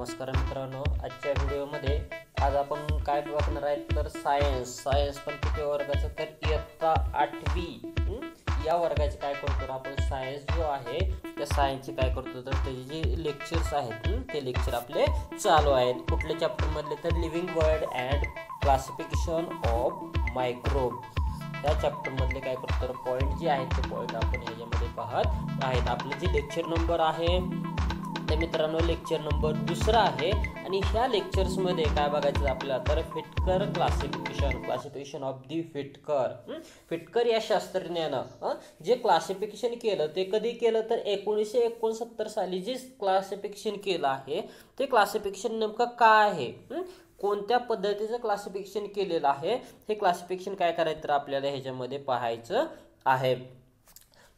नमस्कार मित्रांनो आजच्या व्हिडिओमध्ये आज आपण काय बघणार आहेत तर सायन्स सायन्स पण किती वर्गाचं तर इयत्ता आठवी या वर्गाचे काय करतो आपण सायन्स जो आहे त्या सायन्सचे काय करतो तर त्याचे जे लेक्चर्स आहेत ते लेक्चर आपले चालू आहेत कुठले चॅप्टरमधले तर living world and classification of microbe त्या चॅप्टरमधले काय करतो पॉईंट जे आहेत ते पॉईंट आपण याच्यामध्ये पाहत आहेत आपले जे लेक्चर नंबर आहे तर मित्रांनो लेक्चर नंबर दुसरा आहे आणि ह्या लेक्चर्समध्ये काय बघायचं आपल्याला तर Whittaker classification classification of the Whittaker Whittaker या शास्त्रज्ञानं जे क्लासिफिकेशन केलं ते कधी केलं तर एकोणीसशे एकोणसत्तर साली जे क्लासिफिकेशन केलं आहे ते क्लासिफिकेशन नेमकं काय आहे कोणत्या पद्धतीचं क्लासिफिकेशन केलेलं आहे हे क्लासिफिकेशन काय करायचं तर आपल्याला ह्याच्यामध्ये पाहायचं आहे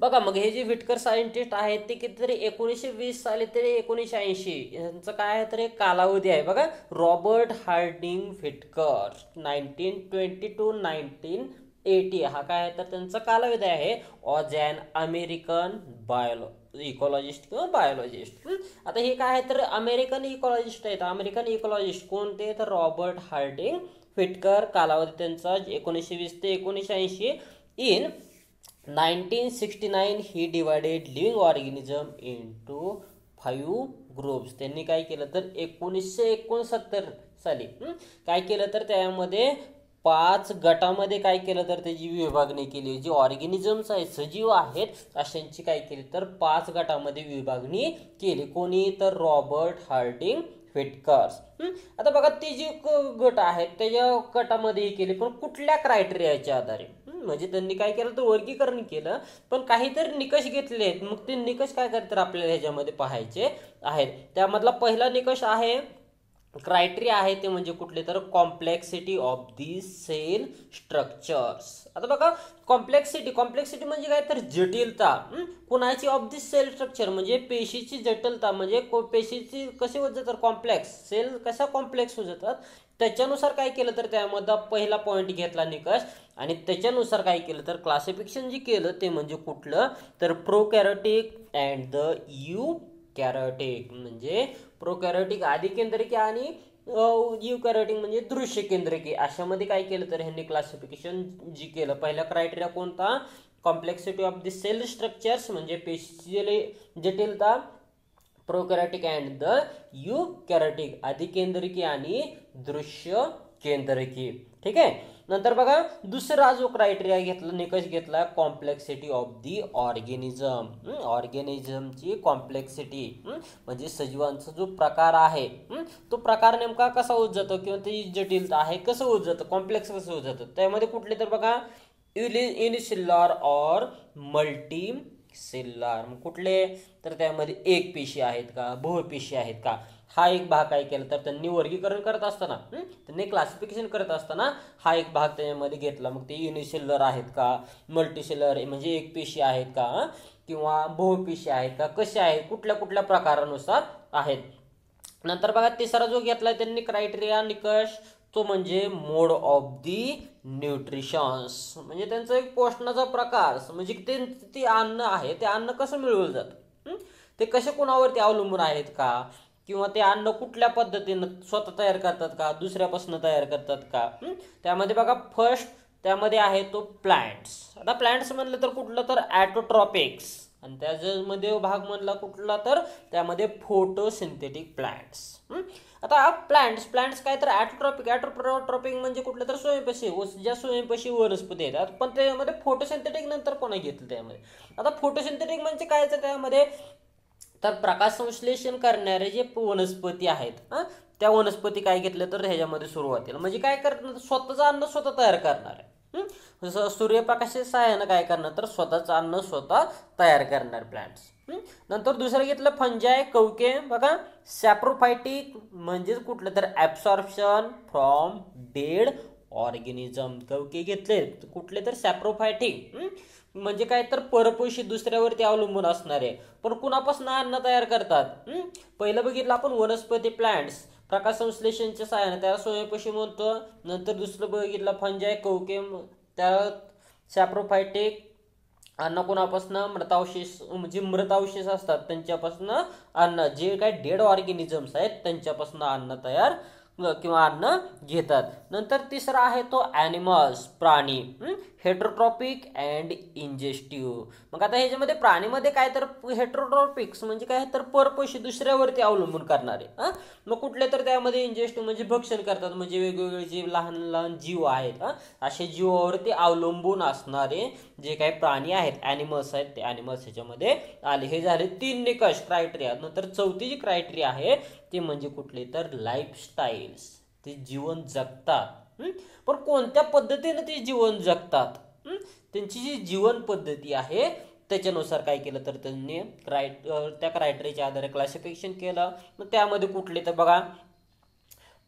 बघा मग हे जे विटकर सायंटिस्ट आहेत ते कितीतरी एकोणीसशे वीस साली ते एकोणीसशे ऐंशी यांचं काय आहे तर एक कालावधी आहे बघा Robert Harding Whittaker nineteen twenty two nineteen eighty हा काय आहे तर त्यांचा कालावधी आहे ऑज अमेरिकन बायोलॉ इकॉलॉजिस्ट किंवा बायोलॉजिस्ट आता हे काय आहे तर अमेरिकन इकॉलॉजिस्ट आहेत अमेरिकन इकॉलॉजिस्ट कोणते तर रॉबर्ट हार्डिंग फिटकर कालावधी त्यांचा एकोणीसशे वीस ते एकोणीसशे ऐंशी in sixty nine he divided living organism to five groups त्यांनी काय केलं तर एकोणीसशे एकोणसत्तर साली काय केलं तर त्यामध्ये पाच गटामध्ये काय केलं तर त्याची विभागणी केली जी ऑर्गॅनिझम्स आहेत सजीव आहेत अशांची काय केली तर पाच गटामध्ये विभागणी केली कोणी तर रॉबर्ट हार्डिंग व्हिटकर्स आता बघा ते जे गट आहेत त्याच्या गटामध्येही केले पण कुठल्या क्रायटेरियाच्या आधारे म्हणजे त्यांनी काय केलं तर वर्गीकरण केलं पण काहीतरी निकष घेतले मग ते निकष काय करतात आपल्याला ह्याच्यामध्ये पाहायचे आहेत त्यामधला पहिला निकष आहे क्रायटेरिया आहे ते म्हणजे कुठले तर complexity of the cell structures आता बघा कॉम्प्लेक्सिटी कॉम्प्लेक्सिटी म्हणजे काय तर जटिलता कुणाची ऑफ दी सेल स्ट्रक्चर म्हणजे पेशीची जटिलता म्हणजे पेशीची कसे होत जातात कॉम्प्लेक्स सेल कशा कॉम्प्लेक्स होत जातात त्याच्यानुसार काय केलं तर त्यामध्ये पहिला पॉईंट घेतला निकष आणि त्याच्यानुसार काय केलं तर क्लासिफिकेशन जे केलं ते म्हणजे कुठलं तर prokaryotic and the eukaryotic म्हणजे प्रो कॅरोटिक आधी केंद्रिके आणि यू कॅरोटिक म्हणजे दृश्य केंद्रिके अशामध्ये काय केलं तर ह्यांनी क्लासिफिकेशन जी केलं पहिला क्रायटेरिया कोणता complexity of the cell structures म्हणजे पेशीले जटिलता prokaryotic and the eukaryotic अधिकेंद्रिकी आणि दृश्य केंद्रिकी ठीक आहे नंतर बघा दुसरा जो क्रायटेरिया घेतला निकष घेतला कॉम्प्लेक्सिटी ऑफ दी ऑर्गेनिझम ऑर्गेनिझमची कॉम्प्लेक्सिटी म्हणजे सजीवांचा जो प्रकार आहे तो प्रकार नेमका कसा होत जातो किंवा ती जटिलता आहे कसं होत जातं कॉम्प्लेक्स कसं होत जातं त्यामध्ये कुठले तर बघा इनिशिलॉर ऑर मल्टी सेल्युलर मग कुठले तर त्यामध्ये एक पेशी आहेत का बहु पेशी आहेत का हा एक भाग काय केला तर त्यांनी वर्गीकरण करत असताना त्यांनी क्लासिफिकेशन करत असताना हा एक भाग त्याच्यामध्ये घेतला मग ते युनिसेल्युलर आहेत का मल्टीसेलर म्हणजे एक पेशी आहेत का किंवा बहुपेशी आहेत का कसे आहेत कुठल्या कुठल्या प्रकारानुसार आहेत नंतर बघा तिसरा जो घेतला त्यांनी क्रायटेरिया निकष तो म्हणजे मोड ऑफ दी न्यूट्रिशन्स म्हणजे त्यांचा एक पोषणाचा प्रकार म्हणजे ते ती अन्न आहे ते अन्न कसं मिळवलं जातं ते कसे कोणावरती अवलंबून आहेत का किंवा ते अन्न कुठल्या पद्धतीनं स्वतः तयार करतात का दुसऱ्यापासून तयार करतात का त्यामध्ये बघा फर्स्ट त्यामध्ये आहे तो प्लांट्स आता प्लॅन्ट्स म्हणलं तर कुठलं तर ॲटोट्रॉपिक्स आणि त्याच्यामध्ये भाग म्हणला कुठला तर त्यामध्ये फोटोसिंथेटिक प्लांट्स आता प्लांट्स प्लांट्स काय तर ॲटोट्रॉपिक ॲटोट्रॉपिक म्हणजे कुठलं तर स्वयंपाशी ज्या स्वयंपाशी वनस्पती येतात पण त्यामध्ये फोटोसिंथेटिक नंतर कोणा घेतलं त्यामध्ये आता फोटोसिंथेटिक म्हणजे काय तर त्यामध्ये तर प्रकाश संश्लेषण करणारे जे वनस्पती आहेत त्या वनस्पती काय घेतल्या तर ह्याच्यामध्ये सुरुवातील म्हणजे काय करणार स्वतःचं अन्न स्वतः तयार करणार आहे सूर्यप्रकाशाच्या सहाय्यानं काय करणार तर स्वतःचं अन्न स्वतः तयार करणार प्लांट्स नंतर दुसरं घेतलं फंजाय कवके बघा सॅप्रोफायटिक म्हणजेच कुठलं तर ॲब्सॉर्प्शन फ्रॉम डेड ऑर्गेनिझम कवके घेतले कुठले तर सॅप्रोफायटिक म्हणजे काय तर परपोषी दुसऱ्यावरती अवलंबून असणारे पण कुणापासून अन्न तयार करतात पहिलं बघितलं आपण वनस्पती प्लांट्स संश्लेषणच्या सहाय्याने त्याला सोयपशी म्हणतो नंतर दुसरं बघितलं फंजाय कवके त्या सॅप्रोफायटिक अन्न कोणापासनं मृतावशेष जे म्हणजे मृतावशेष असतात त्यांच्यापासनं अन्न जे काही डेड ऑर्गॅनिझम्स आहेत त्यांच्यापासनं अन्न तयार किंवा अन्न घेतात नंतर तिसरा आहे तो ॲनिमल्स प्राणी हेट्रोट्रॉपिक अँड इंजेस्टिव्ह मग आता ह्याच्यामध्ये प्राणीमध्ये काय तर हेट्रोट्रॉपिक्स म्हणजे काय तर परपोशी दुसऱ्यावरती अवलंबून करणारे हां मग कुठले तर त्यामध्ये इंजेस्टिव्ह म्हणजे भक्षण करतात म्हणजे वेगवेगळे जे लहान लहान जीव आहेत हां असे जीवावरती अवलंबून असणारे जे काही प्राणी आहेत ॲनिमल्स आहेत ते ॲनिमल्स ह्याच्यामध्ये आले हे झाले तीन निकष क्रायटेरिया नंतर चौथी जी क्रायटेरिया आहे ते म्हणजे कुठले तर लाईफस्टाईल्स ते जीवन जगतात पण कोणत्या पद्धतीनं ते जीवन जगतात त्यांची जी जीवन पद्धती आहे त्याच्यानुसार काय केलं तर त्यांनी क्राय त्या क्रायटेरियाच्या आधारे क्लासिफिकेशन केलं मग त्यामध्ये कुठले तर बघा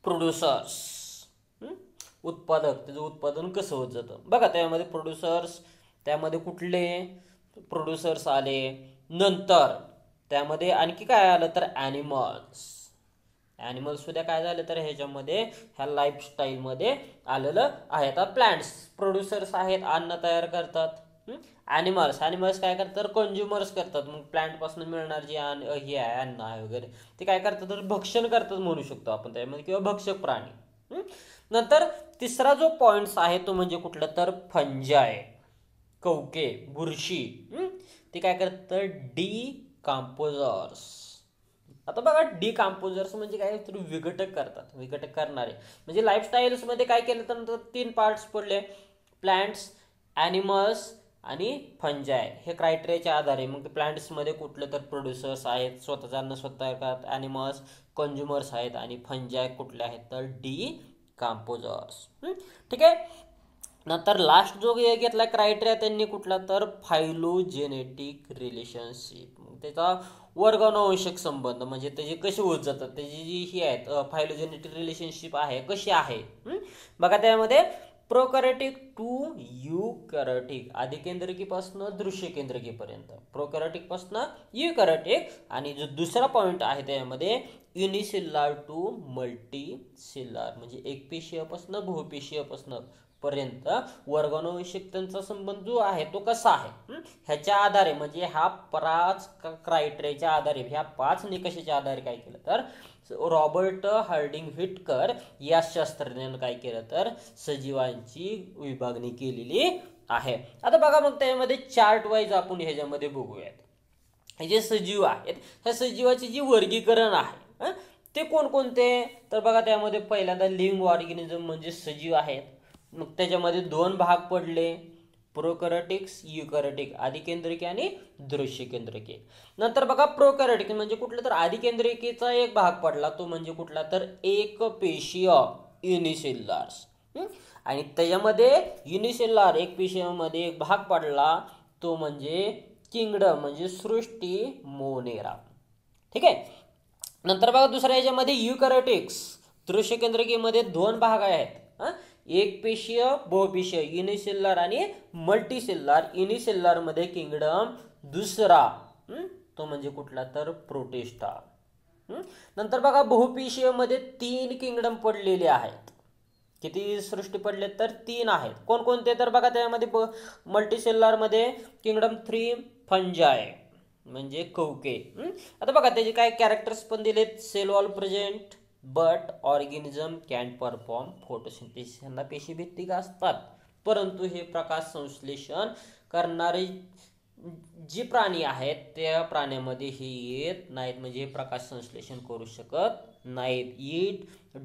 प्रोड्युसर्स उत्पादक त्याचं उत्पादन कसं होत जातं बघा त्यामध्ये प्रोड्युसर्स त्यामध्ये कुठले प्रोड्युसर्स आले नंतर त्यामध्ये आणखी काय आलं तर ॲनिमल्स ॲनिमल्स सुद्धा काय झालं तर ह्याच्यामध्ये ह्या लाईफस्टाईलमध्ये आलेलं आहे आता प्लांट्स प्रोड्युसर्स आहेत अन्न तयार करतात ॲनिमल्स ॲनिमल्स काय करतात तर कन्झ्युमर्स करतात मग प्लांटपासून मिळणार जे हे आहे अन्न आहे वगैरे ते काय करतात तर भक्षण करतात म्हणू शकतो आपण त्यामध्ये किंवा भक्षक प्राणी नंतर तिसरा जो पॉइंट्स आहे तो म्हणजे कुठलं तर फंजाय कवके बुरशी ते काय करतात डी कॉम्पोजर्स आता बघा डिकम्पोजर्स म्हणजे काय तर विघटक करतात विघटक करणारे म्हणजे लाईफस्टाईल्समध्ये काय केलं तर तीन पार्ट्स पडले प्लांट्स ॲनिमल्स आणि फंजाय हे क्रायटेरियाच्या आधारे मग प्लांट्समध्ये कुठले तर प्रोड्युसर्स आहेत स्वतःचा अन्न स्वतः करतात ॲनिमल्स आहेत आणि फंजाय कुठले आहेत तर डी कॉम्पोजर्स ठीक आहे नंतर लास्ट जो घेतला क्रायटेरिया त्यांनी कुठला तर फायलोजेनेटिक रिलेशनशिप त्याचा आवश्यक संबंध म्हणजे त्याचे कसे होत जातात त्याची जी ही आहेत फायलोजेनेटिक रिलेशनशिप आहे कशी आहे बघा त्यामध्ये प्रोकॅरेटिक टू यू कॅरेटिक आधी केंद्रकीपासनं दृश्य केंद्रकीपर्यंत प्रोकॅरेटिकपासनं यू कॅरेटिक आणि जो दुसरा पॉईंट आहे त्यामध्ये युनिसिल्लार टू मल्टी सिल्लार म्हणजे एकपेशीयपासनं बहुपेशीयपासून पर्यंत वर्गानुवश्यक संबंध जो आहे तो कसा आहे ह्याच्या आधारे म्हणजे हा पाच क्रायटेरियाच्या आधारे ह्या पाच निकषाच्या आधारे काय केलं तर रॉबर्ट हार्डिंग हिटकर या शास्त्रज्ञानं काय केलं तर सजीवांची विभागणी केलेली आहे आता बघा मग त्यामध्ये चार्ट वाईज आपण ह्याच्यामध्ये बघूयात हे जे सजीव आहेत ह्या सजीवाचे जे वर्गीकरण आहे ते कोणकोणते तर बघा त्यामध्ये पहिल्यांदा लिव्हिंग ऑर्गॅनिझम म्हणजे सजीव आहेत मग त्याच्यामध्ये दोन भाग पडले प्रोकरटिक्स युकरटिक आदिकेंद्रिके आणि केंद्रिके नंतर बघा प्रोकरटिक म्हणजे कुठलं तर आदिकेंद्रिकेचा एक भाग पडला तो म्हणजे कुठला तर एक पेशीय युनिसेल्लार्स आणि त्याच्यामध्ये युनिसेल्लार एक पेशीमध्ये एक भाग पडला तो म्हणजे किंगडम म्हणजे सृष्टी मोनेरा ठीक आहे नंतर बघा दुसऱ्या याच्यामध्ये दृश्य दृश्यकेंद्रिकेमध्ये दोन भाग आहेत एकपेशीय बहुपेशीय युनिसेल्युलर आणि मल्टीसेल्युलर मध्ये किंगडम दुसरा तो म्हणजे कुठला तर प्रोटेस्टा नंतर बघा बहुपेशीय मध्ये तीन किंगडम पडलेले आहेत किती सृष्टी पडले तर तीन आहेत कोणकोणते तर बघा त्यामध्ये मध्ये किंगडम थ्री फंजाय म्हणजे कवके आता बघा त्याचे काय कॅरेक्टर्स पण दिलेत cell wall present but organism can perform photosynthesis यांना पेशीभित्तिक असतात परंतु हे प्रकाश संश्लेषण करणारे जी प्राणी आहेत त्या प्राण्यामध्ये हे येत नाहीत म्हणजे हे प्रकाश संश्लेषण करू शकत नाहीत it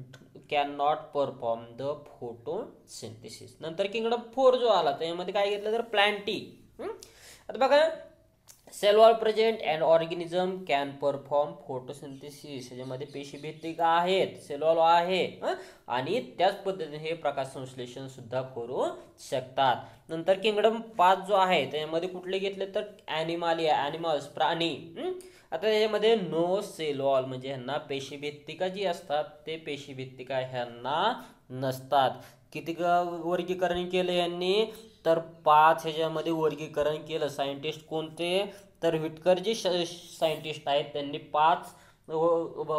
can not perform the photosynthesis नंतर किंगडम फोर जो आला त्यामध्ये काय घेतलं तर प्लॅन्टी आता बघा cell present and organism can perform photosynthesis ह्याच्यामध्ये पेशीभित्तिका आहेत सेलॉल आहे आणि त्याच पद्धतीने हे प्रकाश संश्लेषण सुद्धा करू शकतात नंतर किंगडम पाच जो आहे त्याच्यामध्ये कुठले घेतले तर आहे ॲनिमल्स प्राणी आता त्याच्यामध्ये नो सेल वॉल म्हणजे ह्यांना पेशीभित्तिका जी असतात ते पेशी भित्तिका ह्यांना नसतात किती वर्गीकरण केलं यांनी तर पाच ह्याच्यामध्ये वर्गीकरण केलं सायंटिस्ट कोणते तर विटकर जे सायंटिस्ट आहेत त्यांनी पाच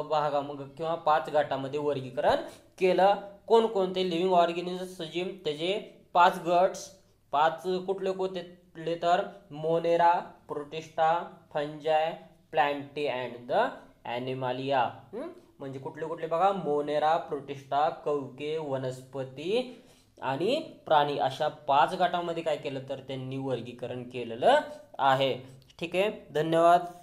भागा किंवा पाच गटामध्ये वर्गीकरण केलं कोणकोणते लिव्हिंग ऑर्गॅनिझम सजीव त्याचे पाच गट्स पाच कुठले कोणते तर Monera Protista Fungi Plantae and the Animalia म्हणजे कुठले कुठले बघा मोनेरा प्रोटिस्टा कवके वनस्पती आणि प्राणी अशा पाच गटामध्ये काय केलं तर त्यांनी वर्गीकरण केलेलं आहे ठीक आहे धन्यवाद